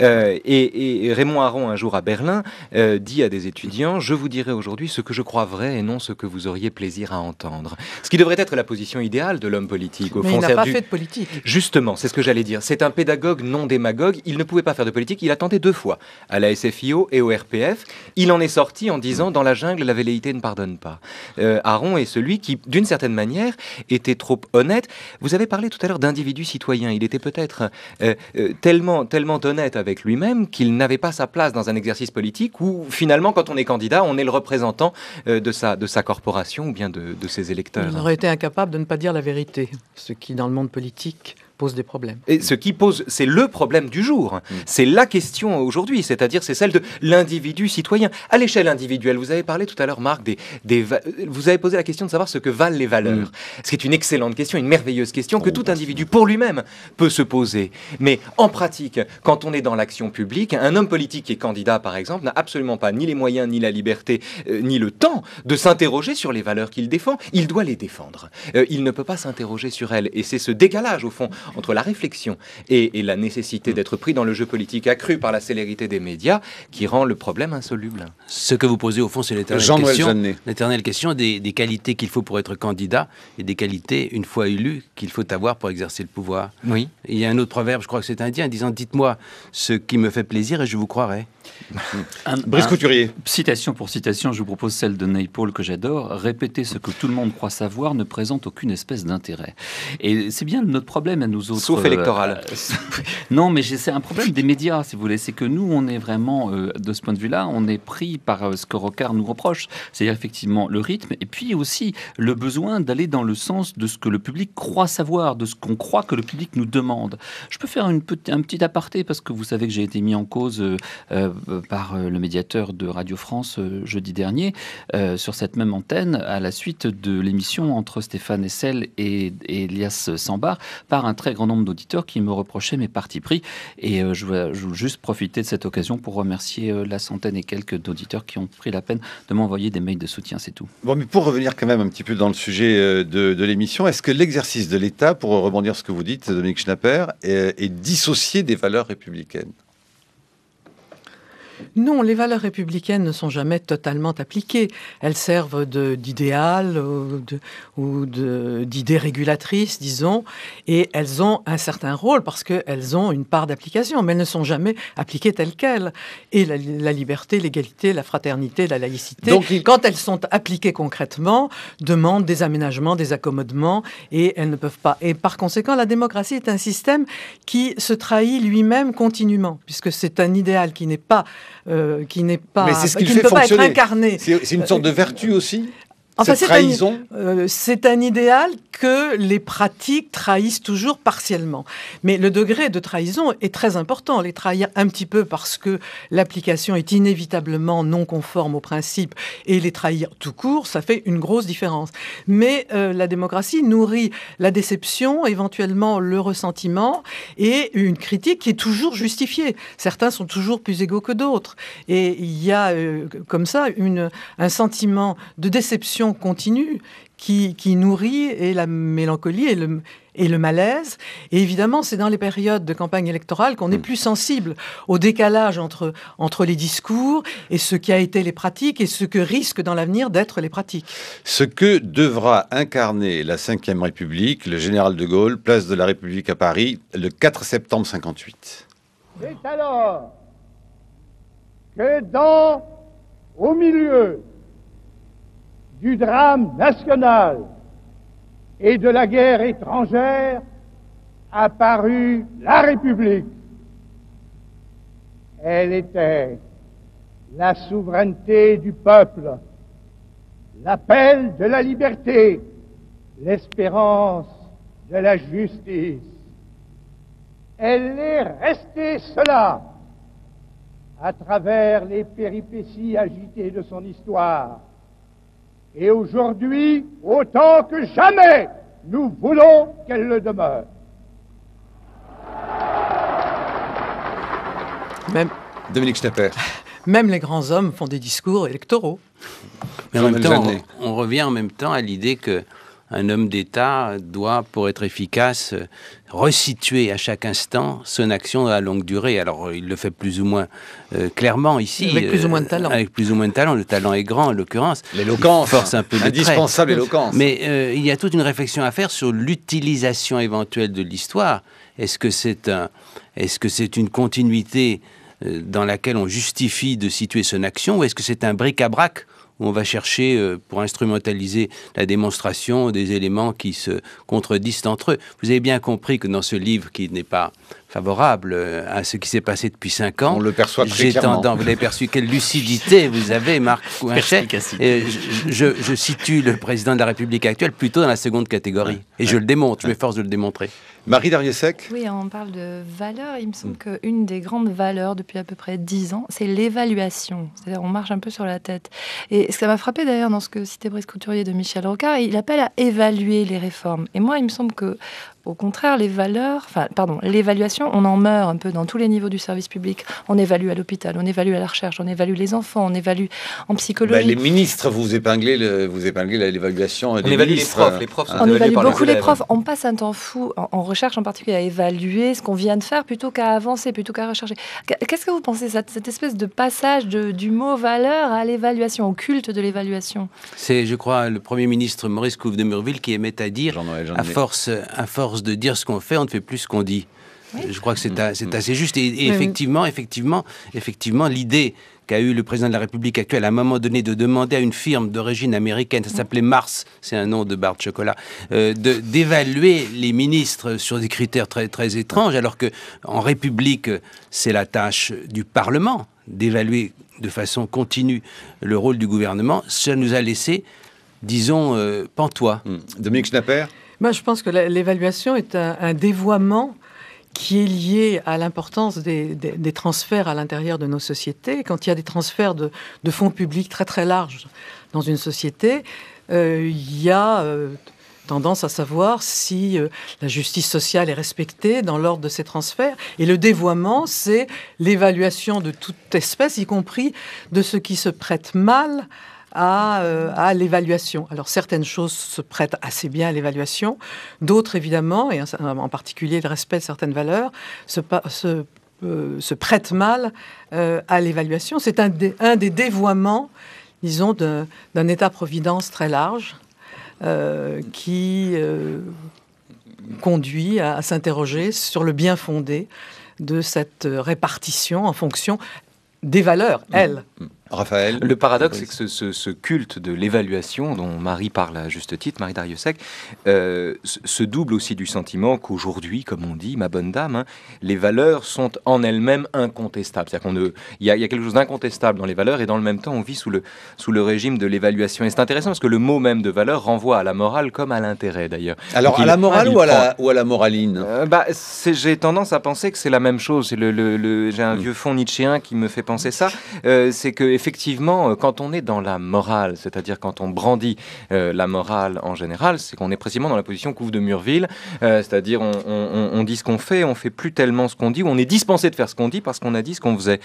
euh, et, Raymond Aron, un jour à Berlin, euh, dit à des étudiants, je vous dirai aujourd'hui ce que je crois vrai et non ce que vous auriez plaisir à entendre. Ce qui devrait être la position idéale de l'homme politique, au fond. Il n'a pas fait de politique. Justement, c'est ce que j'allais dire. C'est un pédagogue non démagogue. Il ne pouvait pas faire de politique. Il a tenté deux fois, à la SFIO et au RPF. Il en est sorti en disant Dans la jungle, la velléité ne pardonne pas. Euh, Aaron est celui qui, d'une certaine manière, était trop honnête. Vous avez parlé tout à l'heure d'individu citoyen. Il était peut-être euh, euh, tellement, tellement honnête avec lui-même qu'il n'avait pas sa place dans un exercice politique où, finalement, quand on est candidat, on est le représentant de, sa, de sa corporation ou bien de, de ses électeurs. Il aurait été incapable de ne pas dire la vérité, ce qui, dans le monde politique, pose des problèmes. Et ce qui pose, c'est le problème du jour. Mm. C'est la question aujourd'hui, c'est-à-dire c'est celle de l'individu citoyen. À l'échelle individuelle, vous avez parlé tout à l'heure, Marc, des, vous avez posé la question de savoir ce que valent les valeurs. C'est mm. Ce qui est une excellente question, une merveilleuse question que tout individu pour lui-même peut se poser. Mais en pratique, quand on est dans l'action publique, un homme politique qui est candidat, par exemple, n'a absolument pas ni les moyens, ni la liberté, euh, ni le temps de s'interroger sur les valeurs qu'il défend. Il doit les défendre. Euh, il ne peut pas s'interroger sur elles. Et c'est ce décalage, au fond, entre la réflexion et, la nécessité mm. d'être pris dans le jeu politique accru par la célérité des médias qui rend le problème insoluble. Ce que vous posez au fond, c'est l'éternelle question, l'éternelle question des, qualités qu'il faut pour être candidat et des qualités, une fois élu, qu'il faut avoir pour exercer le pouvoir. Oui. Il y a un autre proverbe, je crois que c'est indien, disant Dites-moi ce qui me fait plaisir et je vous croirai. un, Brice Couturier. citation pour citation, je vous propose celle de Naipaul que j'adore. Répéter ce que tout le monde croit savoir ne présente aucune espèce d'intérêt. Et c'est bien notre problème autres. Sauf euh, électoral. Euh, non, mais c'est un problème des médias, si vous voulez. C'est que nous, on est vraiment, euh, de ce point de vue-là, on est pris par ce que Rocard nous reproche. C'est-à-dire effectivement le rythme et puis aussi le besoin d'aller dans le sens de ce que le public croit savoir, de ce qu'on croit que le public nous demande. Je peux faire une petite un petit aparté parce que vous savez que j'ai été mis en cause par le médiateur de Radio France jeudi dernier sur cette même antenne à la suite de l'émission entre Stéphane Essel et, et Elias Sambar par un très grand nombre d'auditeurs qui me reprochaient mes partis pris. Et euh, je, veux, juste profiter de cette occasion pour remercier euh, la centaine et quelques d'auditeurs qui ont pris la peine de m'envoyer des mails de soutien, c'est tout. Bon, mais pour revenir quand même un petit peu dans le sujet euh, de, l'émission, est-ce que l'exercice de l'État, pour rebondir ce que vous dites, Dominique Schnapper, est dissocié des valeurs républicaines non, les valeurs républicaines ne sont jamais totalement appliquées. Elles servent d'idéal ou d'idées régulatrices, disons, et elles ont un certain rôle parce qu'elles ont une part d'application, mais elles ne sont jamais appliquées telles quelles. Et la, liberté, l'égalité, la fraternité, la laïcité, quand elles sont appliquées concrètement, demandent des aménagements, des accommodements, et elles ne peuvent pas. Et par conséquent, la démocratie est un système qui se trahit lui-même continuellement, puisque c'est un idéal qui n'est pas euh, qui n'est pas, Mais ce qui, qui ne peut pas être incarné. C'est une sorte de vertu euh, aussi Enfin, euh, c'est un, idéal que les pratiques trahissent toujours partiellement. Mais le degré de trahison est très important. Les trahir un petit peu parce que l'application est inévitablement non conforme aux principes et les trahir tout court, ça fait une grosse différence. Mais euh, la démocratie nourrit la déception, éventuellement le ressentiment et une critique qui est toujours justifiée. Certains sont toujours plus égaux que d'autres. Et il y a euh, comme ça une, un sentiment de déception continue qui, nourrit et la mélancolie et le, et le malaise. Et évidemment, c'est dans les périodes de campagne électorale qu'on est hmm. plus sensible au décalage entre, entre les discours et ce qui a été les pratiques et ce que risque dans l'avenir d'être les pratiques. Ce que devra incarner la Ve République, le général de Gaulle, place de la République à Paris, le 4 septembre 58. C'est alors que dans, au milieu du drame national et de la guerre étrangère apparut la République. Elle était la souveraineté du peuple, l'appel de la liberté, l'espérance de la justice. Elle est restée cela à travers les péripéties agitées de son histoire. Et aujourd'hui, autant que jamais, nous voulons qu'elle le demeure. Même Dominique Même les grands hommes font des discours électoraux. Mais en même temps, on, on, revient en même temps à l'idée que un homme d'État doit, pour être efficace, resituer à chaque instant son action à longue durée. Alors, euh, il le fait plus ou moins euh, clairement ici. Avec plus ou moins de euh, talent. Avec plus ou moins de talent. Le talent est grand, en l'occurrence. L'éloquence. Force un peu Indispensable éloquence. Mais il y a toute une réflexion à faire sur l'utilisation éventuelle de l'histoire. Est-ce que c'est est-ce que c'est une continuité dans laquelle on justifie de situer son action, ou est-ce que c'est un bric-à-brac où on va chercher, euh, pour instrumentaliser la démonstration, des éléments qui se contredisent entre eux. Vous avez bien compris que dans ce livre qui n'est pas favorable euh, à ce qui s'est passé depuis cinq ans. On le perçoit vous l'avez perçu, quelle lucidité vous avez, Marc je, je, situe le président de la République actuelle plutôt dans la seconde catégorie. Et je le démontre, je m'efforce de le démontrer. Marie sec Oui, on parle de valeurs. Il me semble que qu'une des grandes valeurs depuis à peu près dix ans, c'est l'évaluation. C'est-à-dire, on marche un peu sur la tête. Et ce qui m'a frappé d'ailleurs dans ce que citait Brice Couturier de Michel Rocard. Il appelle à évaluer les réformes. Et moi, il me semble que au contraire, les valeurs, enfin, pardon, l'évaluation, on en meurt un peu dans tous les niveaux du service public. On évalue à l'hôpital, on évalue à la recherche, on évalue les enfants, on évalue en psychologie. Bah, les ministres, vous épinglez, le, vous épinglez l'évaluation. On évalue les profs, ah. On évalue beaucoup les profs. On passe un temps fou en, recherche, en particulier à évaluer ce qu'on vient de faire plutôt qu'à avancer, plutôt qu'à rechercher. Qu'est-ce que vous pensez cette, cette espèce de passage du mot valeur à l'évaluation, au culte de l'évaluation C'est, je crois, le premier ministre Maurice Couve de Murville qui aimait à dire, à force, à force de dire ce qu'on fait, on ne fait plus ce qu'on dit. Je crois que c'est mm. mm. assez juste. Et, effectivement, effectivement, effectivement, l'idée qu'a eu le président de la République actuelle à un moment donné de demander à une firme d'origine américaine, ça mm. s'appelait Mars, c'est un nom de barre de chocolat, euh, d'évaluer les ministres sur des critères très, très étranges, alors que en République, c'est la tâche du Parlement d'évaluer de façon continue le rôle du gouvernement. Ça nous a laissé, disons, euh, pantois. Dominique Schnapper moi, je pense que l'évaluation est un, dévoiement qui est lié à l'importance des, transferts à l'intérieur de nos sociétés. Quand il y a des transferts de, fonds publics très très larges dans une société, euh, il y a euh, tendance à savoir si euh, la justice sociale est respectée dans l'ordre de ces transferts. Et le dévoiement, c'est l'évaluation de toute espèce, y compris de ce qui se prête mal euh, à, l'évaluation. Alors certaines choses se prêtent assez bien à l'évaluation, d'autres évidemment, et en particulier le respect de certaines valeurs, se, euh, prêtent mal euh, à l'évaluation. C'est un, des dévoiements, disons, d'un État-providence très large qui conduit à, s'interroger sur le bien fondé de cette répartition en fonction des valeurs, mmh. elles. Mmh. Raphaël. Le paradoxe, c'est que ce, culte de l'évaluation dont Marie parle à juste titre, Marie Dariussec, euh, se double aussi du sentiment qu'aujourd'hui, comme on dit, ma bonne dame, hein, les valeurs sont en elles-mêmes incontestables. C'est-à-dire il y, a quelque chose d'incontestable dans les valeurs et dans le même temps, on vit sous le sous le régime de l'évaluation. Et c'est intéressant parce que le mot même de valeur renvoie à la morale comme à l'intérêt d'ailleurs. Alors à la morale ou à la, moraline euh, bah, J'ai tendance à penser que c'est la même chose. le, J'ai un hmm. vieux fond nietzschéen qui me fait penser ça. Euh, c'est que effectivement, euh, quand on est dans la morale, c'est-à-dire quand on brandit euh, la morale en général, c'est qu'on est précisément dans la position couvre de Murville, euh, c'est-à-dire on, dit ce qu'on fait, on fait plus tellement ce qu'on dit, ou on est dispensé de faire ce qu'on dit parce qu'on a dit ce qu'on faisait.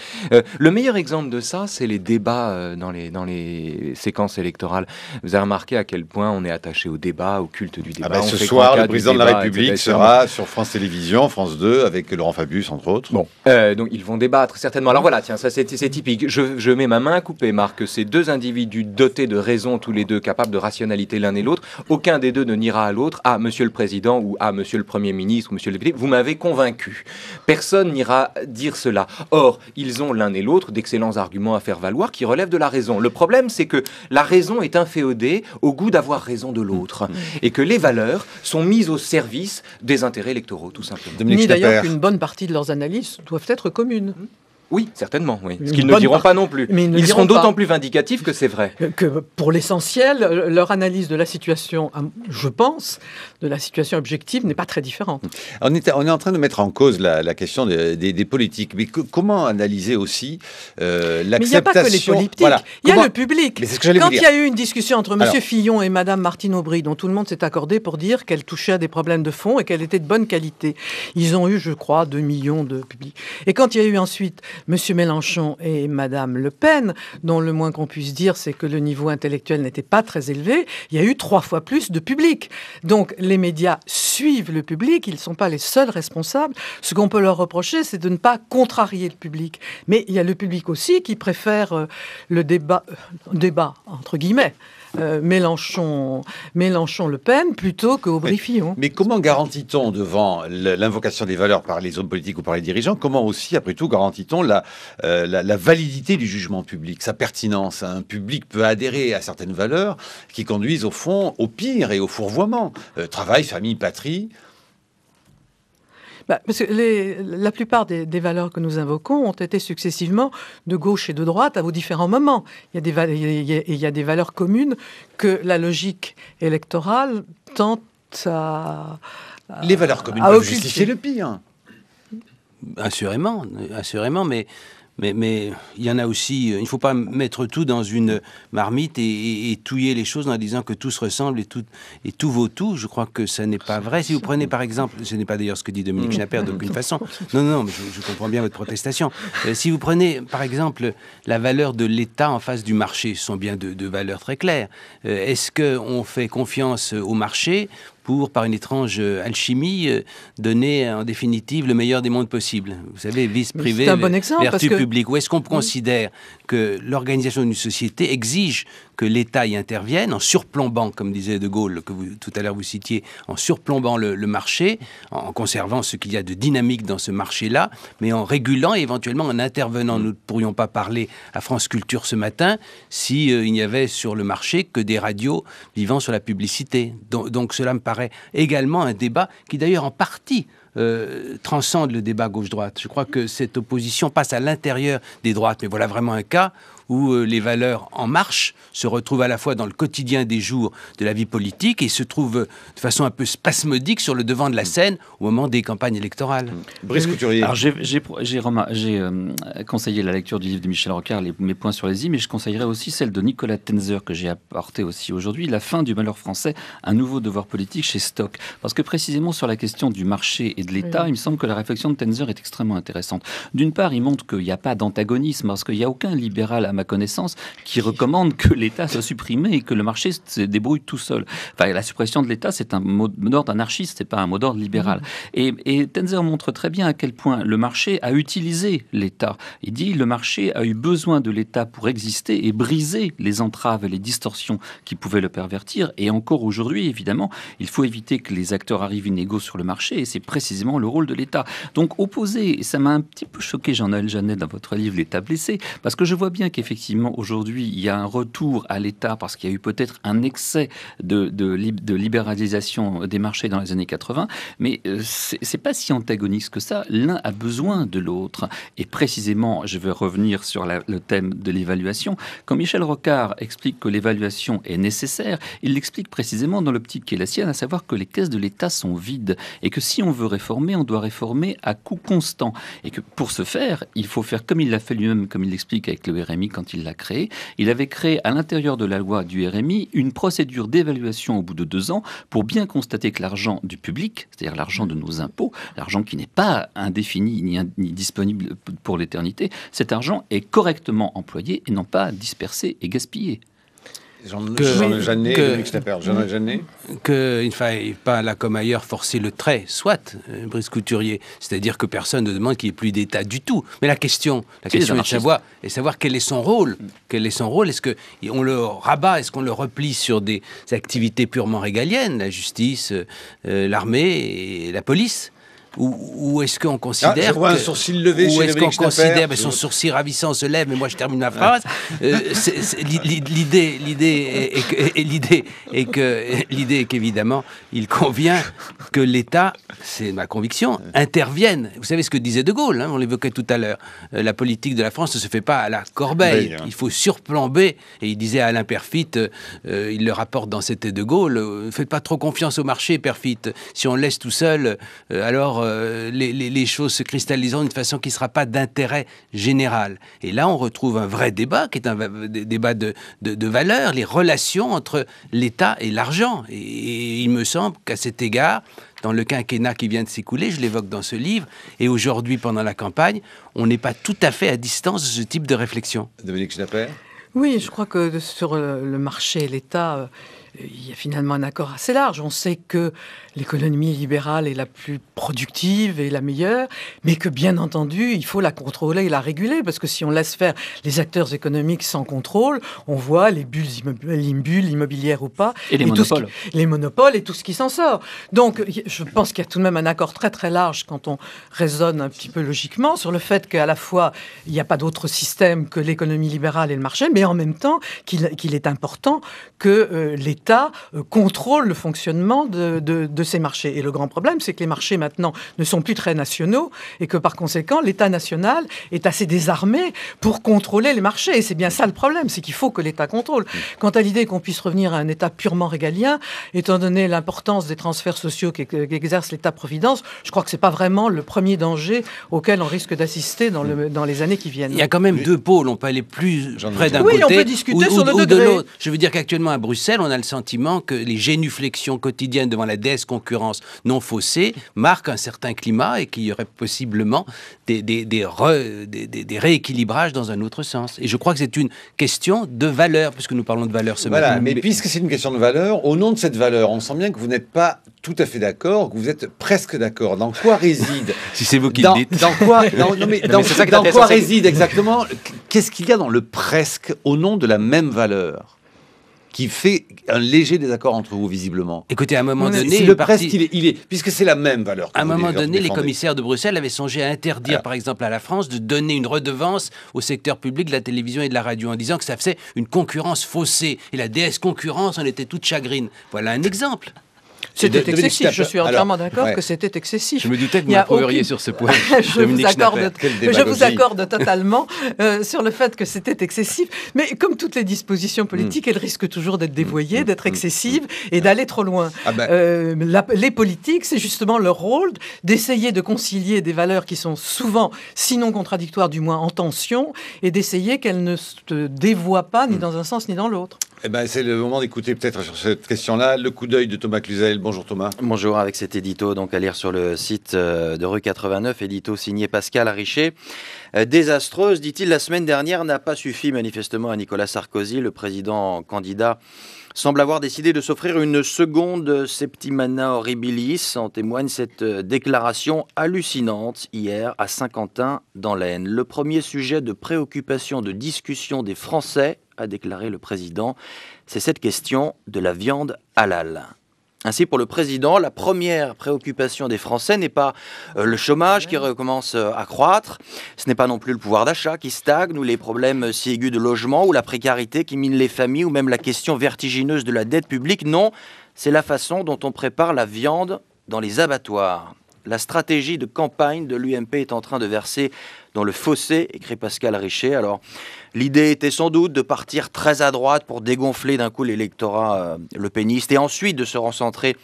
le meilleur exemple de ça, c'est les débats dans, les, dans les séquences électorales. Vous avez remarqué à quel point on est attaché au débat, au culte du ah débat. Ben, ce soir, le président de la République sera sur France Télévisions, France 2, avec Laurent Fabius, entre autres. Bon, donc ils vont débattre, certainement. Alors voilà, tiens, ça c'est typique. Je, je mets ma main un coupé marque ces deux individus dotés de raison, tous les deux capables de rationalité l'un et l'autre, aucun des deux ne niera à l'autre à monsieur le président ou à monsieur le premier ministre ou monsieur le député, vous m'avez convaincu. Personne n'ira dire cela. Or, ils ont l'un et l'autre d'excellents arguments à faire valoir qui relèvent de la raison. Le problème, c'est que la raison est inféodée au goût d'avoir raison de l'autre mmh. et que les valeurs sont mises au service des intérêts électoraux, tout simplement. Ni d'ailleurs qu'une bonne partie de leurs analyses doivent être communes. Mmh. Oui, certainement, Ce qu'ils ne diront pas non plus. ils, seront d'autant plus vindicatifs que c'est vrai. Que pour l'essentiel, euh, leur analyse de la situation, je pense, de la situation objective n'est pas très différente. On est, en train de mettre en cause la, question des, politiques. Mais comment analyser aussi l'acceptation... Euh, il n'y a pas que les politiques. Il y a le public. Quand il y a eu une discussion entre M. Fillon et Mme Martine Aubry, dont tout le monde s'est accordé pour dire qu'elle touchait à des problèmes de fond et qu'elle était de bonne qualité, ils ont eu, je crois, 2 millions de publics. Et quand il y a eu ensuite Monsieur Mélenchon et Madame Le Pen, dont le moins qu'on puisse dire, c'est que le niveau intellectuel n'était pas très élevé. Il y a eu trois fois plus de public. Donc les médias suivent le public, ils ne sont pas les seuls responsables. Ce qu'on peut leur reprocher, c'est de ne pas contrarier le public. Mais il y a le public aussi qui préfère euh, le débat, euh, débat entre guillemets, euh, Mélenchon, Mélenchon, Le Pen plutôt que Fillon. Mais, comment garantit-on devant l'invocation des valeurs par les hommes politiques ou par les dirigeants Comment aussi, après tout, garantit-on euh, la, validité du jugement public, sa pertinence Un public peut adhérer à certaines valeurs qui conduisent au fond au pire et au fourvoiement. Euh, travail, famille, patrie. Bah, parce que la plupart des, valeurs que nous invoquons ont été successivement de gauche et de droite à vos différents moments. Il y a des, valeurs communes que la logique électorale tente à. les valeurs communes peuvent justifier le pire. Assurément, assurément, mais mais, il y en a aussi. Euh, il ne faut pas mettre tout dans une marmite et, touiller les choses en disant que tout se ressemble et tout, et tout vaut tout. Je crois que ça n'est pas vrai. Si vous prenez par exemple, ce n'est pas d'ailleurs ce que dit Dominique Schnapper d'aucune façon. Non, non, non mais je, comprends bien votre protestation. Euh, si vous prenez par exemple la valeur de l'État en face du marché, ce sont bien deux, valeurs très claires. Euh, est-ce qu'on fait confiance au marché par une étrange euh, alchimie, euh, donner en définitive le meilleur des mondes possibles. Vous savez, vice privé, vertu publique. Où est-ce qu'on considère que l'organisation d'une société exige que l'État y intervienne en surplombant, comme disait De Gaulle, que vous, tout à l'heure vous citiez, en surplombant le, marché, en, conservant ce qu'il y a de dynamique dans ce marché-là, mais en régulant et éventuellement en intervenant. Mm. Nous ne pourrions pas parler à France Culture ce matin si euh, n'y avait sur le marché que des radios vivant sur la publicité. donc cela me paraît également un débat qui d'ailleurs en partie euh, transcende le débat gauche-droite. Je crois que cette opposition passe à l'intérieur des droites. Mais voilà vraiment un cas où euh, les valeurs en marche se retrouvent à la fois dans le quotidien des jours de la vie politique et se trouvent euh, de façon un peu spasmodique sur le devant de la mm. scène au moment des campagnes électorales. Mm. Mm. Brice euh, Couturier. Alors j'ai conseillé la lecture du livre de Michel Rocard, mes points sur les îles », mais je conseillerais aussi celle de Nicolas Tenzer que j'ai apporté aussi aujourd'hui, La fin du malheur français, un nouveau devoir politique chez Stock. Parce que précisément sur la question du marché et de l'État, il me semble que la réflexion de Tenzer est extrêmement intéressante. D'une part, il montre qu'il n'y a pas d'antagonisme, parce qu'il n'y a aucun libéral à connaissance, qui recommande que l'État soit supprimé et que le marché se débrouille tout seul. Enfin, la suppression de l'État, c'est un mot d'ordre anarchiste, c'est pas un mot d'ordre libéral. Mmh. Et, Tenzer montre très bien à quel point le marché a utilisé l'État. Il dit le marché a eu besoin de l'État pour exister et briser les entraves et les distorsions qui pouvaient le pervertir. Et encore aujourd'hui, évidemment, il faut éviter que les acteurs arrivent inégaux sur le marché et c'est précisément le rôle de l'État. Donc opposer, et ça m'a un petit peu choqué, Jean-Noël Jeannet, dans votre livre L'État blessé, parce que je vois bien qu'effectivement, effectivement, aujourd'hui, il y a un retour à l'État parce qu'il y a eu peut-être un excès de, de, de, libéralisation des marchés dans les années 80, mais euh, c'est pas si antagoniste que ça. L'un a besoin de l'autre. Et précisément, je veux revenir sur le thème de l'évaluation. Quand Michel Rocard explique que l'évaluation est nécessaire, il l'explique précisément dans l'optique qui est la sienne, à savoir que les caisses de l'État sont vides et que si on veut réformer, on doit réformer à coût constant. Et que pour ce faire, il faut faire comme il l'a fait lui-même, comme il l'explique avec le RMI quand il l'a créé. Il avait créé à l'intérieur de la loi du RMI une procédure d'évaluation au bout de deux ans pour bien constater que l'argent du public, c'est-à-dire l'argent de nos impôts, l'argent qui n'est pas indéfini ni, ni disponible pour l'éternité, cet argent est correctement employé et non pas dispersé et gaspillé qu'il mm. ne faille pas, là comme ailleurs, forcer le trait, soit, euh, Brice Couturier. C'est-à-dire que personne ne demande qu'il n'y ait plus d'État du tout. Mais la question, la question est de savoir, et savoir quel est son rôle. Quel est son rôle Est-ce qu'on le rabat Est-ce qu'on le replie sur des activités purement régaliennes La justice, euh, euh, l'armée et la police ou, est-ce qu'on considère. Ah, un sourcil levé ou est-ce qu'on considère. Mais ben, son sourcil ravissant se lève, mais moi je termine ma phrase. l'idée, l'idée est que. L'idée est qu'évidemment, il convient que l'État, c'est ma conviction, intervienne. Vous savez ce que disait De Gaulle, hein, on l'évoquait tout à l'heure. Euh, la politique de la France ne se fait pas à la corbeille. Hein. Il faut surplomber. Et il disait à Alain Perfit, euh, il le rapporte dans cet C'était De Gaulle, ne euh, faites pas trop confiance au marché, Perfit. Si on le laisse tout seul, alors euh, les, choses se cristallisant d'une façon qui ne sera pas d'intérêt général. Et là, on retrouve un vrai débat qui est un débat de, valeur, les relations entre l'État et l'argent. Et, il me semble qu'à cet égard, dans le quinquennat qui vient de s'écouler, je l'évoque dans ce livre, et aujourd'hui pendant la campagne, on n'est pas tout à fait à distance de ce type de réflexion. Dominique Schnapper Oui, je crois que sur le marché, et l'État euh, il y a finalement un accord assez large. On sait que l'économie libérale est la plus productive et la meilleure, mais que bien entendu, il faut la contrôler et la réguler, parce que si on laisse faire les acteurs économiques sans contrôle, on voit les bulles, immobilières ou pas. Et les monopoles. les monopoles et tout ce qui s'en sort. Donc, je pense qu'il y a tout de même un accord très très large quand on raisonne un petit peu logiquement sur le fait qu'à la fois, il n'y a pas d'autre système que l'économie libérale et le marché, mais en même temps qu'il est important que euh, les euh, contrôle le fonctionnement de, de, ces marchés. Et le grand problème, c'est que les marchés maintenant ne sont plus très nationaux et que par conséquent, l'État national est assez désarmé pour contrôler les marchés. Et c'est bien ça le problème, c'est qu'il faut que l'État contrôle. Quant à l'idée qu'on puisse revenir à un État purement régalien, étant donné l'importance des transferts sociaux qu'exerce l'État-providence, je crois que c'est pas vraiment le premier danger auquel on risque d'assister dans, le, dans les années qui viennent. Il y a quand même deux pôles. On peut aller plus près d'un oui, côté on peut discuter ou, sur de l'autre. Je veux dire qu'actuellement à Bruxelles, on a le sentiment que les génuflexions quotidiennes devant la déesse concurrence non faussée marquent un certain climat et qu'il y aurait possiblement des, des, rééquilibrages dans un autre sens. Et je crois que c'est une question de valeur, puisque nous parlons de valeur ce matin. Mais, mais puisque c'est une question de valeur, au nom de cette valeur, on sent bien que vous n'êtes pas tout à fait d'accord, que vous êtes presque d'accord. Dans quoi réside Si c'est vous qui dites. Dans quoi, non mais, dans quoi réside exactement Qu'est-ce qu'il y a dans le presque au nom de la même valeur qui fait un léger désaccord entre vous, visiblement. Écoutez, à un moment donné. le il est, puisque c'est la même valeur. À un moment donné, les commissaires de Bruxelles avaient songé à interdire, par exemple, à la France de donner une redevance au secteur public de la télévision et de la radio en disant que ça faisait une concurrence faussée. Et la déesse concurrence en était toute chagrine. Voilà un exemple. C'était excessif, je suis entièrement d'accord que c'était excessif. Je me doutais que vous m'approuveriez sur ce point. je, vous accorde, totalement euh, sur le fait que c'était excessif. Mais comme toutes les dispositions hmm. politiques, elles risquent toujours d'être hmm. dévoyées, hmm. d'être excessives et d'aller trop loin. Ah bah. euh, les politiques, c'est justement leur rôle d'essayer de concilier des valeurs qui sont souvent, sinon contradictoires, du moins en tension, et d'essayer qu'elles ne se dévoient pas ni dans un sens ni dans l'autre. Eh ben, c'est le moment d'écouter peut-être sur cette question-là le coup d'œil de Thomas Cluzel. Bonjour Thomas. Bonjour, avec cet édito donc à lire sur le site euh, de Rue 89, édito signé Pascal Richer. Euh, désastreuse, dit-il, la semaine dernière n'a pas suffi manifestement à Nicolas Sarkozy, le président candidat semble avoir décidé de s'offrir une seconde Septimana horribilis. En témoigne cette euh, déclaration hallucinante hier à Saint-Quentin dans l'Aisne. Le premier sujet de préoccupation, de discussion des Français, a déclaré le président, c'est cette question de la viande halal. Ainsi, pour le président, la première préoccupation des Français n'est pas euh, le chômage qui recommence euh, à croître, ce n'est pas non plus le pouvoir d'achat qui stagne, ou les problèmes euh, si aigus de logement, ou la précarité qui mine les familles, ou même la question vertigineuse de la dette publique. Non, c'est la façon dont on prépare la viande dans les abattoirs. La stratégie de campagne de l'UMP est en train de verser dans le fossé, écrit Pascal Richer. Alors, l'idée était sans doute de partir très à droite pour dégonfler d'un coup l'électorat euh, le péniste et ensuite de se recentrer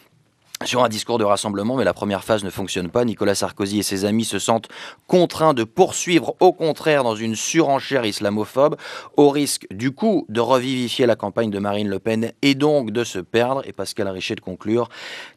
sur un discours de rassemblement, mais la première phase ne fonctionne pas. Nicolas Sarkozy et ses amis se sentent contraints de poursuivre, au contraire, dans une surenchère islamophobe, au risque du coup de revivifier la campagne de Marine Le Pen et donc de se perdre. Et Pascal Richet de conclure,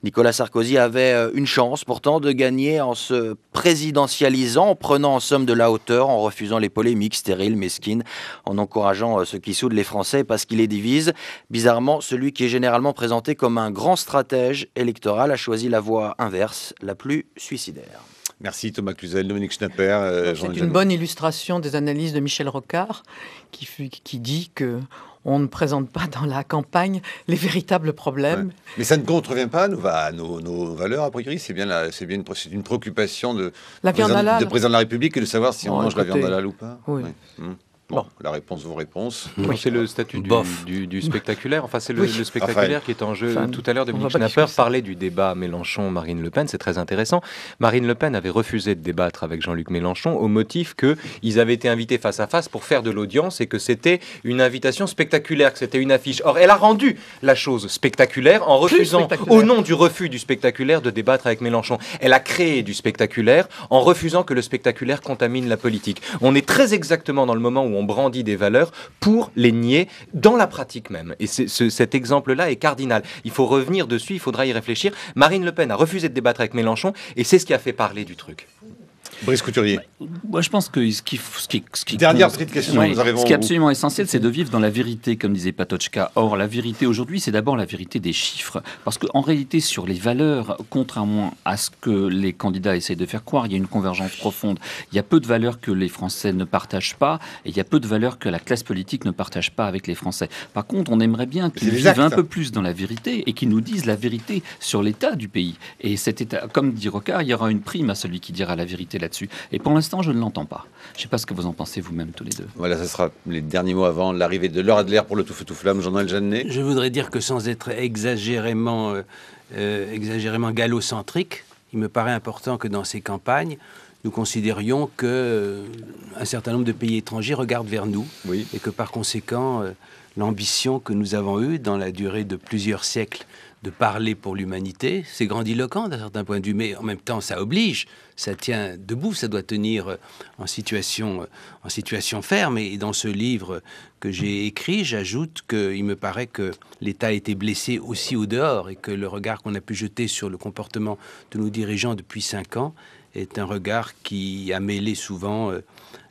Nicolas Sarkozy avait euh, une chance pourtant de gagner en se présidentialisant, en prenant en somme de la hauteur, en refusant les polémiques stériles, mesquines, en encourageant euh, ceux qui soudent les Français parce qu'il les divise. Bizarrement, celui qui est généralement présenté comme un grand stratège électoral a choisi la voie inverse, la plus suicidaire. Merci Thomas Cluzel, Dominique Schnapper. Euh, c'est une bonne illustration des analyses de Michel Rocard qui, dit que on ne présente pas dans la campagne les véritables problèmes. Mais ça ne contrevient pas à nos, nos, valeurs, a priori. C'est bien, bien une, préoccupation de, la président, de la République et de savoir si on, mange la viande halal ou pas. Hum. Bon, la réponse vos réponses. C'est le statut du, du, spectaculaire. Enfin, c'est le, spectaculaire qui est en jeu. Tout à l'heure, Dominique Schnapper parlait du débat Mélenchon-Marine Le Pen. C'est très intéressant. Marine Le Pen avait refusé de débattre avec Jean-Luc Mélenchon au motif qu'ils avaient été invités face à face pour faire de l'audience et que c'était une invitation spectaculaire, que c'était une affiche. Or, elle a rendu la chose spectaculaire en refusant, au nom du refus du spectaculaire, de débattre avec Mélenchon. Elle a créé du spectaculaire en refusant que le spectaculaire contamine la politique. On est très exactement dans le moment où on on brandit des valeurs pour les nier dans la pratique même. Et cet exemple-là est cardinal. Il faut revenir dessus, il faudra y réfléchir. Marine Le Pen a refusé de débattre avec Mélenchon et c'est ce qui a fait parler du truc. Brice Couturier. moi, je pense que ce qui, ce qui, dernière petite question. nous ce qui est absolument essentiel, c'est de vivre dans la vérité, comme disait Patochka. Or, la vérité aujourd'hui, c'est d'abord la vérité des chiffres, parce qu'en réalité, sur les valeurs, contrairement à ce que les candidats essayent de faire croire, il y a une convergence profonde. Il y a peu de valeurs que les Français ne partagent pas, et il y a peu de valeurs que la classe politique ne partage pas avec les Français. Par contre, on aimerait bien qu'ils vivent un peu plus dans la vérité et qu'ils nous disent la vérité sur l'état du pays. Et cet état, comme dit Rocard, il y aura une prime à celui qui dira la vérité là et pour l'instant, je ne l'entends pas. Je ne sais pas ce que vous en pensez vous-même tous les deux. Voilà, ce sera les derniers mots avant l'arrivée de l'heure de l'air pour le Tout Flamme, Jean-Noël Jeannet. Je voudrais dire que sans être exagérément, euh, euh, exagérément gallocentrique, il me paraît important que dans ces campagnes, nous considérions que euh, un certain nombre de pays étrangers regardent vers nous et que par conséquent, euh, l'ambition que nous avons eue dans la durée de plusieurs siècles de parler pour l'humanité, c'est grandiloquent d'un certain point de vue, mais en même temps, ça oblige, ça tient debout, ça doit tenir euh, en situation, en situation ferme. Et dans ce livre que j'ai écrit, j'ajoute qu'il me paraît que l'État a été blessé aussi au dehors et que le regard qu'on a pu jeter sur le comportement de nos dirigeants depuis cinq ans est un regard qui a mêlé souvent euh,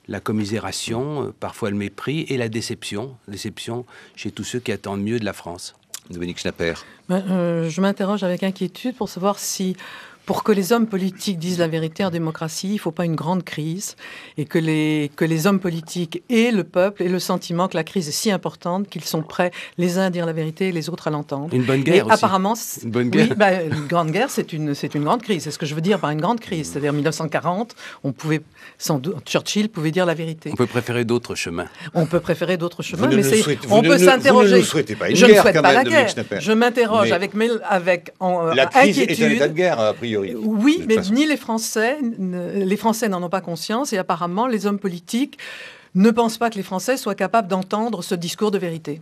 la commisération, euh, parfois le mépris et la déception. Déception chez tous ceux qui attendent mieux de la France. Dominique Schnapper. Ben, euh, je m'interroge avec inquiétude pour savoir si pour que les hommes politiques disent la vérité en démocratie, il ne faut pas une grande crise et que les, que les hommes politiques et le peuple aient le sentiment que la crise est si importante qu'ils sont prêts les uns à dire la vérité et les autres à l'entendre. Une bonne guerre. aussi. apparemment, une guerre. Oui, bah, une grande guerre, c'est une, c'est une grande crise. C'est ce que je veux dire par une grande crise. Hmm. C'est-à-dire 1940, on pouvait, sans doute, Churchill pouvait dire la vérité. On peut préférer d'autres chemins. On peut préférer d'autres chemins, mais on peut s'interroger. Je ne souhaite pas la guerre. Je m'interroge avec, avec la euh, crise est un état de guerre, a priori. Oui, mais ni les Français, les Français n'en ont pas conscience et apparemment les hommes politiques ne pensent pas que les Français soient capables d'entendre ce discours de vérité.